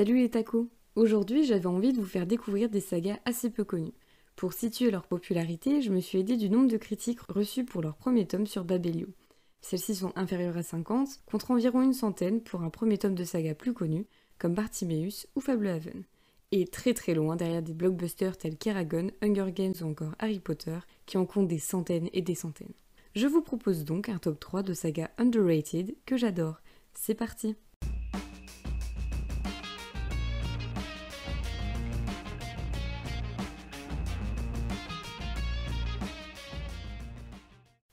Salut les tacos Aujourd'hui j'avais envie de vous faire découvrir des sagas assez peu connues. Pour situer leur popularité, je me suis aidée du nombre de critiques reçues pour leur premier tome sur Babelio. Celles-ci sont inférieures à 50, contre environ une centaine pour un premier tome de saga plus connu, comme Bartimeus ou Fablehaven. Et très très loin derrière des blockbusters tels Keragon, Hunger Games ou encore Harry Potter, qui en comptent des centaines et des centaines. Je vous propose donc un top 3 de sagas underrated que j'adore. C'est parti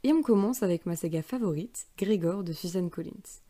Et on commence avec ma saga favorite, Grégor de Suzanne Collins.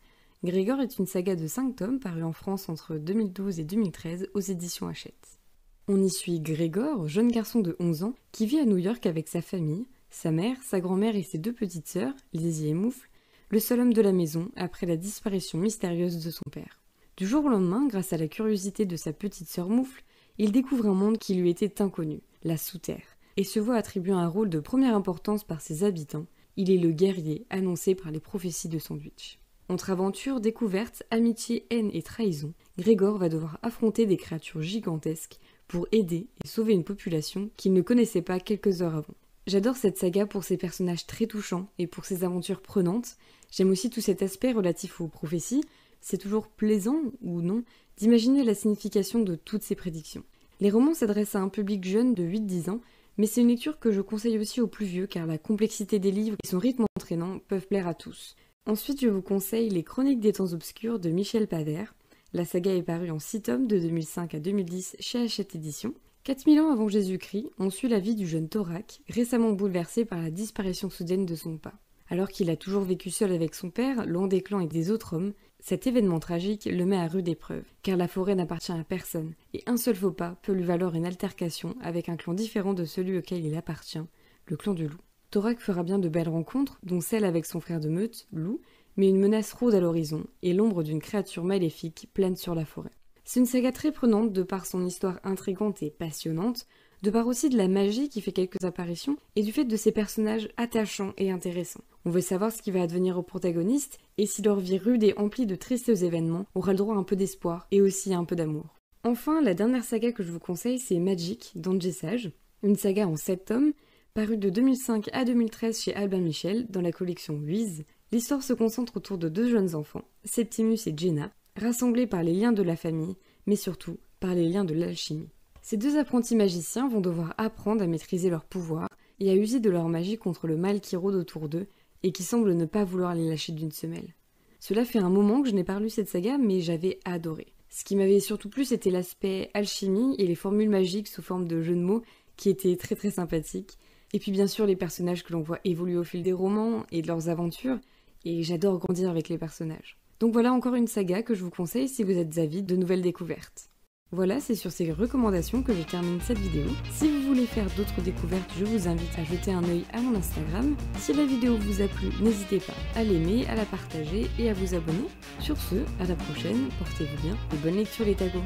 Grégor est une saga de 5 tomes parue en France entre 2012 et 2013 aux éditions Hachette. On y suit Grégor, jeune garçon de 11 ans, qui vit à New York avec sa famille, sa mère, sa grand-mère et ses deux petites sœurs, Lizzie et Moufle, le seul homme de la maison après la disparition mystérieuse de son père. Du jour au lendemain, grâce à la curiosité de sa petite sœur Moufle, il découvre un monde qui lui était inconnu, la sous-terre, et se voit attribuer un rôle de première importance par ses habitants, il est le guerrier annoncé par les prophéties de Sandwich. Entre aventures, découvertes, amitié, haine et trahison, Grégor va devoir affronter des créatures gigantesques pour aider et sauver une population qu'il ne connaissait pas quelques heures avant. J'adore cette saga pour ses personnages très touchants et pour ses aventures prenantes. J'aime aussi tout cet aspect relatif aux prophéties. C'est toujours plaisant, ou non, d'imaginer la signification de toutes ces prédictions. Les romans s'adressent à un public jeune de 8-10 ans, mais c'est une lecture que je conseille aussi aux plus vieux car la complexité des livres et son rythme entraînant peuvent plaire à tous. Ensuite, je vous conseille Les Chroniques des temps obscurs de Michel Pavert. La saga est parue en 6 tomes de 2005 à 2010 chez Hachette Édition. 4000 ans avant Jésus-Christ, on suit la vie du jeune Thorac, récemment bouleversé par la disparition soudaine de son pas. Alors qu'il a toujours vécu seul avec son père, loin des clans et des autres hommes, cet événement tragique le met à rude épreuve, car la forêt n'appartient à personne, et un seul faux pas peut lui valoir une altercation avec un clan différent de celui auquel il appartient, le clan du loup. Thorak fera bien de belles rencontres, dont celle avec son frère de meute, loup, mais une menace rose à l'horizon, et l'ombre d'une créature maléfique plane sur la forêt. C'est une saga très prenante de par son histoire intrigante et passionnante, de par aussi de la magie qui fait quelques apparitions, et du fait de ses personnages attachants et intéressants. On veut savoir ce qui va advenir aux protagonistes et si leur vie rude et emplie de tristes événements aura le droit à un peu d'espoir et aussi à un peu d'amour. Enfin, la dernière saga que je vous conseille, c'est Magic d'Angie Sage, une saga en sept tomes, parue de 2005 à 2013 chez Albin Michel dans la collection Wiz. L'histoire se concentre autour de deux jeunes enfants, Septimus et Jenna, rassemblés par les liens de la famille, mais surtout par les liens de l'alchimie. Ces deux apprentis magiciens vont devoir apprendre à maîtriser leurs pouvoirs et à user de leur magie contre le mal qui rôde autour d'eux et qui semble ne pas vouloir les lâcher d'une semelle. Cela fait un moment que je n'ai pas lu cette saga, mais j'avais adoré. Ce qui m'avait surtout plu, c'était l'aspect alchimie et les formules magiques sous forme de jeux de mots qui étaient très très sympathiques. Et puis bien sûr les personnages que l'on voit évoluer au fil des romans et de leurs aventures, et j'adore grandir avec les personnages. Donc voilà encore une saga que je vous conseille si vous êtes avide de nouvelles découvertes. Voilà, c'est sur ces recommandations que je termine cette vidéo. Si vous voulez faire d'autres découvertes, je vous invite à jeter un œil à mon Instagram. Si la vidéo vous a plu, n'hésitez pas à l'aimer, à la partager et à vous abonner. Sur ce, à la prochaine, portez-vous bien et bonne lecture les tagos